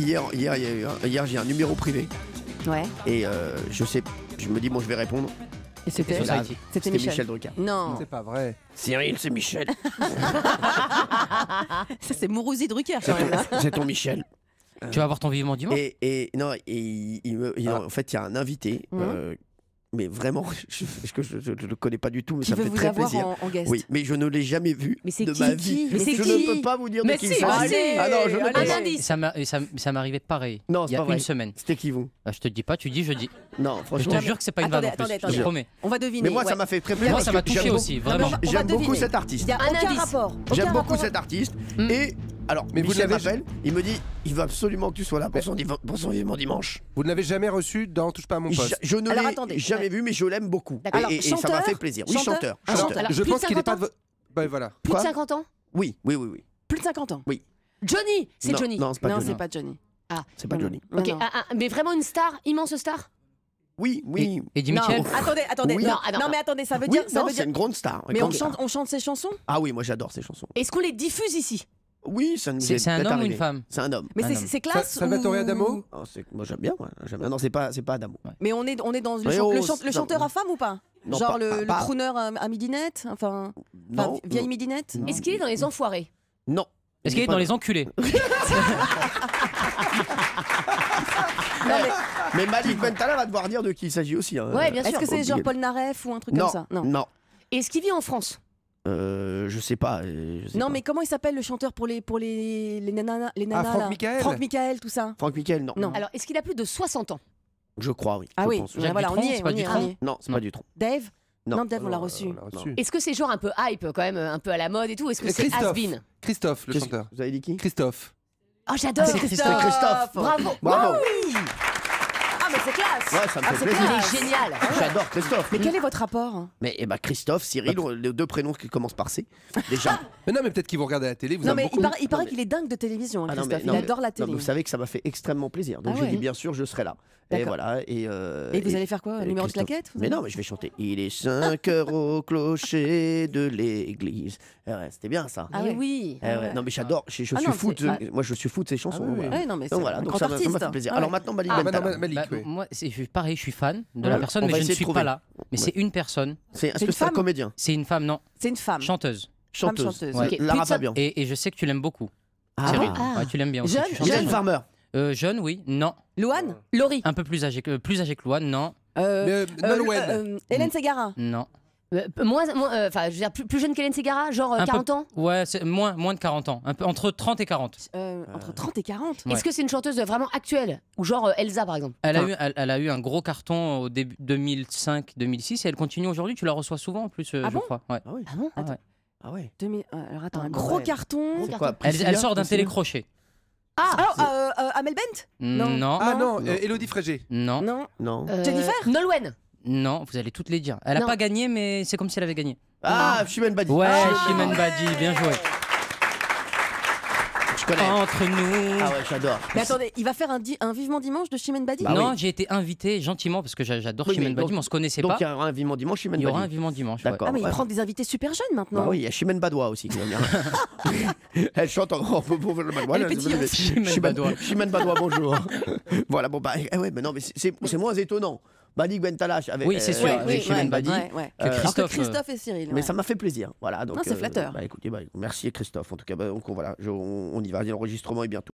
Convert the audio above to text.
hier, hier, hier, j'ai un numéro privé Ouais. et euh, je sais, je me dis bon, je vais répondre. Et c'était Michel. C'était Michel. Drucker. Non. C'est pas vrai. Cyril, c'est Michel. Ça, c'est Mourouzi Drucker, hein. c'est ton Michel. Tu vas avoir ton vivement dimanche. Et, et non, et ah. en fait, il y a un invité mhm. euh, mais vraiment, je ne le connais pas du tout, mais ça me fait très plaisir. Oui, mais je ne l'ai jamais vu de ma vie. je ne peux pas vous dire de qui il Ah non, je ne Ça m'arrivait pareil. Non, il y a une semaine. C'était qui vous ah, Je te dis pas, tu dis, je dis. Non, franchement. Je te jure que c'est pas une vanne. Attendez, attendez, promets. On va deviner. Mais moi, ça m'a fait très plaisir. Moi, ça m'a touché aussi, vraiment. J'aime beaucoup cet artiste. Il y a un rapport. J'aime beaucoup cet artiste hmm. et alors, mais Michel m'appelle, il me dit il veut absolument que tu sois là pour son, pour dimanche. Vous ne l'avez jamais reçu dans Touche pas à mon poste Je, ne l'ai jamais vu, mais je l'aime beaucoup. et, ça m'a fait plaisir. Oui, chanteur. chanteur. je pense qu'il n'est pas. Bah, voilà. Plus de 50 ans Oui, oui, oui, oui. Plus de 50 ans Oui. Johnny C'est Johnny Non, c'est pas, Johnny. Ah. C'est pas Johnny. Ok, ah, ah, mais vraiment une star, immense star oui, oui. Et, et attendez, attendez. Non, mais attendez, ça veut dire. non, veut dire... une grande star. mais on, chante, on chante ses chansons Ah oui, moi j'adore ses chansons. Est-ce qu'on les diffuse ici oui, ça nous C'est un homme ou une femme C'est un homme. Mais c'est classe. Sa Salvatore ou... Adamo oh, Moi j'aime bien. Moi. non, c'est pas, pas Adamo. Mais on est, dans le, oh, chanteur à femme ou pas Genre le, crooner à, midinette Enfin, vieille midinette Est-ce qu'il est dans les enfoirés Non. Est-ce qu'il est, dans les enculés mais... mais... Malik Bentala va devoir dire de qui il s'agit aussi. Hein. Ouais, bien sûr. Est-ce que c'est genre Paul Naref ou un truc comme ça Non. Non. Est-ce qu'il vit en France euh, je sais pas. Euh, non, mais comment il s'appelle le chanteur pour les pour les les nanas les ah, nanas ah, Franck Michael. Franck Michael, tout ça. Franck Michael, non. Alors, est-ce qu'il a plus de 60 ans Je crois, oui. Ah oui. on y est, ah, Non, c'est pas du tronc. Dave. Non, Dave, on l'a reçu. Est-ce que c'est genre un peu hype quand même, un peu à la mode et tout Est-ce que c'est Asbin Christophe, le chanteur. Vous avez dit qui Christophe. Oh, j'adore Christophe. Christophe. Bravo. Bravo. Ah ah, mais c'est classe Ouais, ça me ah, génial. Ah, j'adore Christophe. Mais quel est votre rapport hein Mais eh ben, Christophe, Cyril, bah, les deux prénoms qui commencent par C, déjà. mais non, mais peut-être qu'ils vont regarder la télé, non, mais Il, paraît qu'il est dingue de télévision, hein, Christophe. il adore la télé. vous savez que ça m'a fait extrêmement plaisir. Donc je j'ai dit, bien sûr, je serai là. Et voilà. Et, euh, vous allez faire quoi Numéro de claquette Mais non, mais je vais chanter. Il est 5 heures au clocher de l'église. Eh c'était bien ça. Ah oui. Eh eh non, mais j'adore. Je suis fou. Euh, moi, je suis fou de ces chansons. Donc voilà. Donc ça me fait plaisir. Alors maintenant, Malik. Moi, c'est pareil, je suis fan de la personne, mais je ne suis pas là. Mais c'est une personne. C'est un comédien C'est une femme, non C'est une femme. Chanteuse. Chanteuse. Et, je sais que tu l'aimes beaucoup. Ah, ah. tu l'aimes bien. Aussi. Jeune, Farmer. Euh, jeune, oui. Non. Louane Laurie. Un peu plus âgé, plus que Louane, non. Euh, euh, euh Hélène Ségara. Non. Euh, euh, je plus, jeune qu'Hélène Segara, genre 40 euh, ans Ouais, c'est moins, moins de 40 ans. Un peu, entre 30 et 40. Entre 30 et 40 Est-ce que c'est une chanteuse vraiment actuelle Ou genre Elsa, par exemple Elle a, eu, un gros carton au début 2005-2006 et elle continue aujourd'hui. Tu la reçois souvent en plus, ah je crois. Ah oui. Ah ah alors attends, un gros carton. Elle, sort d'un télécrochet. Ah, oh, Amel Bent Non. Non. Ah non, euh, Elodie Frégé. Non. Non. Non. Jennifer Nolwenn non, vous allez toutes les dire. Elle n'a pas gagné, mais c'est comme si elle avait gagné. Ah, Chimène Badi. Ouais, Chimène ah. Badi, bien joué. Entre nous. Ah ouais, j'adore. Mais attendez, il va faire un, vivement dimanche de Chimène Badi bah ah non, j'ai été invité gentiment parce que j'adore Badi, mais on se connaissait pas. Donc il y aura un vivement dimanche, Chimène Il y aura un Vivement dimanche. ouais. D'accord. Ah, mais il prend des invités super jeunes maintenant. Bah oui, il y a Chimène Badois aussi qui va venir. Elle chante en grand. Elle est aussi, Chimène Badois. Chimène Badois, bonjour. voilà, bon, bah, eh ouais, mais non, mais c'est moins étonnant. Badi Gwentalash avec Oui, c'est euh, sûr, avec oui, ouais, Badi. Ouais, ouais. Que euh, que Christophe, euh, et Cyril. Mais ça m'a fait plaisir. Voilà, donc, non, c'est flatteur. Bah, écoutez, bah, merci Christophe. En tout cas, bah, donc, voilà, on, on y va. L'enregistrement est bientôt.